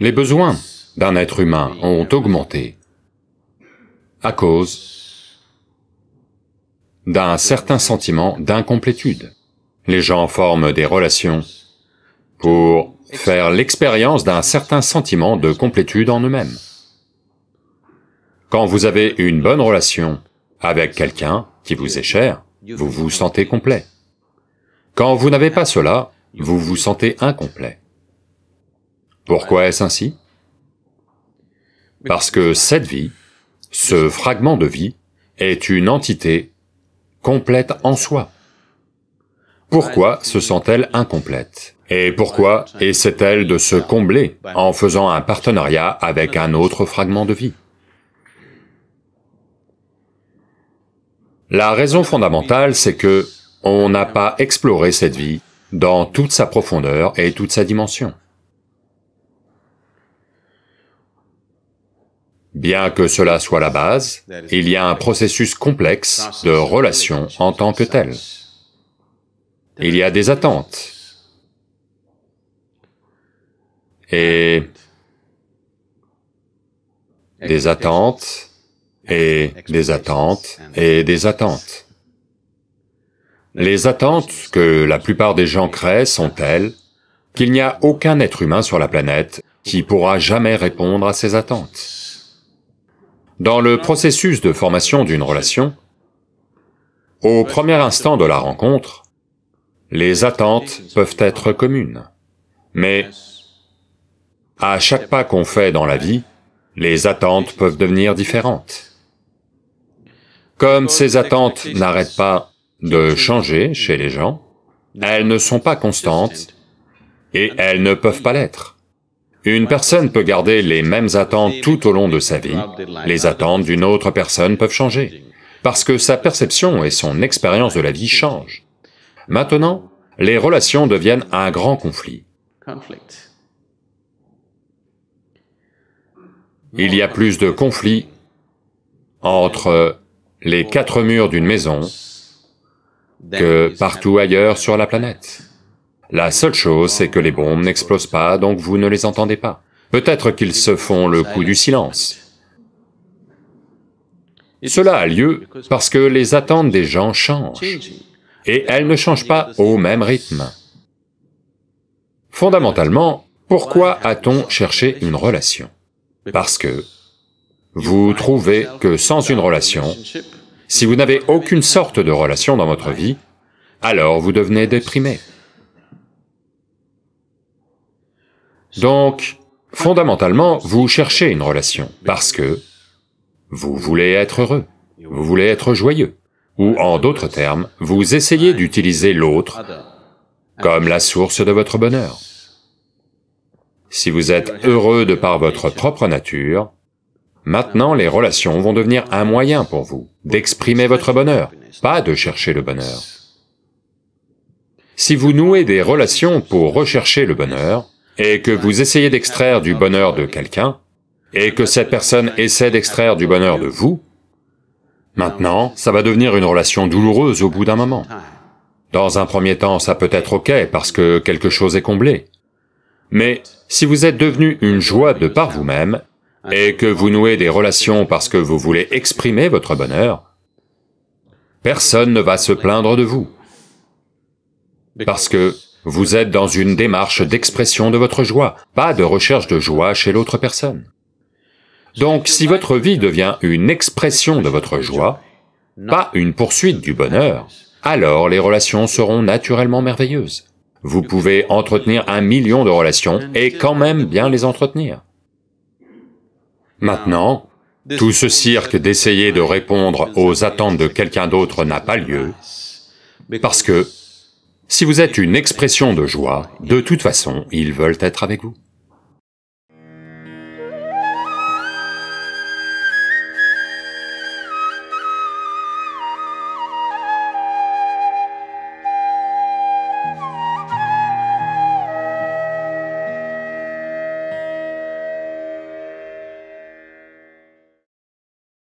Les besoins d'un être humain ont augmenté à cause d'un certain sentiment d'incomplétude. Les gens forment des relations pour faire l'expérience d'un certain sentiment de complétude en eux-mêmes. Quand vous avez une bonne relation avec quelqu'un qui vous est cher, vous vous sentez complet. Quand vous n'avez pas cela, vous vous sentez incomplet. Pourquoi est-ce ainsi Parce que cette vie, ce fragment de vie, est une entité complète en soi. Pourquoi se sent-elle incomplète Et pourquoi essaie-t-elle de se combler en faisant un partenariat avec un autre fragment de vie La raison fondamentale, c'est que on n'a pas exploré cette vie dans toute sa profondeur et toute sa dimension. Bien que cela soit la base, il y a un processus complexe de relation en tant que tel. Il y a des attentes. Et des attentes, et des attentes, et des attentes. Les attentes que la plupart des gens créent sont telles qu'il n'y a aucun être humain sur la planète qui pourra jamais répondre à ces attentes. Dans le processus de formation d'une relation, au premier instant de la rencontre, les attentes peuvent être communes. Mais à chaque pas qu'on fait dans la vie, les attentes peuvent devenir différentes. Comme ces attentes n'arrêtent pas de changer chez les gens, elles ne sont pas constantes et elles ne peuvent pas l'être. Une personne peut garder les mêmes attentes tout au long de sa vie, les attentes d'une autre personne peuvent changer, parce que sa perception et son expérience de la vie changent. Maintenant, les relations deviennent un grand conflit. Il y a plus de conflits entre les quatre murs d'une maison que partout ailleurs sur la planète. La seule chose, c'est que les bombes n'explosent pas, donc vous ne les entendez pas. Peut-être qu'ils se font le coup du silence. Cela a lieu parce que les attentes des gens changent, et elles ne changent pas au même rythme. Fondamentalement, pourquoi a-t-on cherché une relation Parce que vous trouvez que sans une relation, si vous n'avez aucune sorte de relation dans votre vie, alors vous devenez déprimé. Donc, fondamentalement, vous cherchez une relation, parce que vous voulez être heureux, vous voulez être joyeux, ou en d'autres termes, vous essayez d'utiliser l'autre comme la source de votre bonheur. Si vous êtes heureux de par votre propre nature, maintenant les relations vont devenir un moyen pour vous d'exprimer votre bonheur, pas de chercher le bonheur. Si vous nouez des relations pour rechercher le bonheur, et que vous essayez d'extraire du bonheur de quelqu'un, et que cette personne essaie d'extraire du bonheur de vous, maintenant, ça va devenir une relation douloureuse au bout d'un moment. Dans un premier temps, ça peut être ok parce que quelque chose est comblé. Mais si vous êtes devenu une joie de par vous-même, et que vous nouez des relations parce que vous voulez exprimer votre bonheur, personne ne va se plaindre de vous. Parce que vous êtes dans une démarche d'expression de votre joie, pas de recherche de joie chez l'autre personne. Donc si votre vie devient une expression de votre joie, pas une poursuite du bonheur, alors les relations seront naturellement merveilleuses. Vous pouvez entretenir un million de relations et quand même bien les entretenir. Maintenant, tout ce cirque d'essayer de répondre aux attentes de quelqu'un d'autre n'a pas lieu, parce que si vous êtes une expression de joie, de toute façon, ils veulent être avec vous.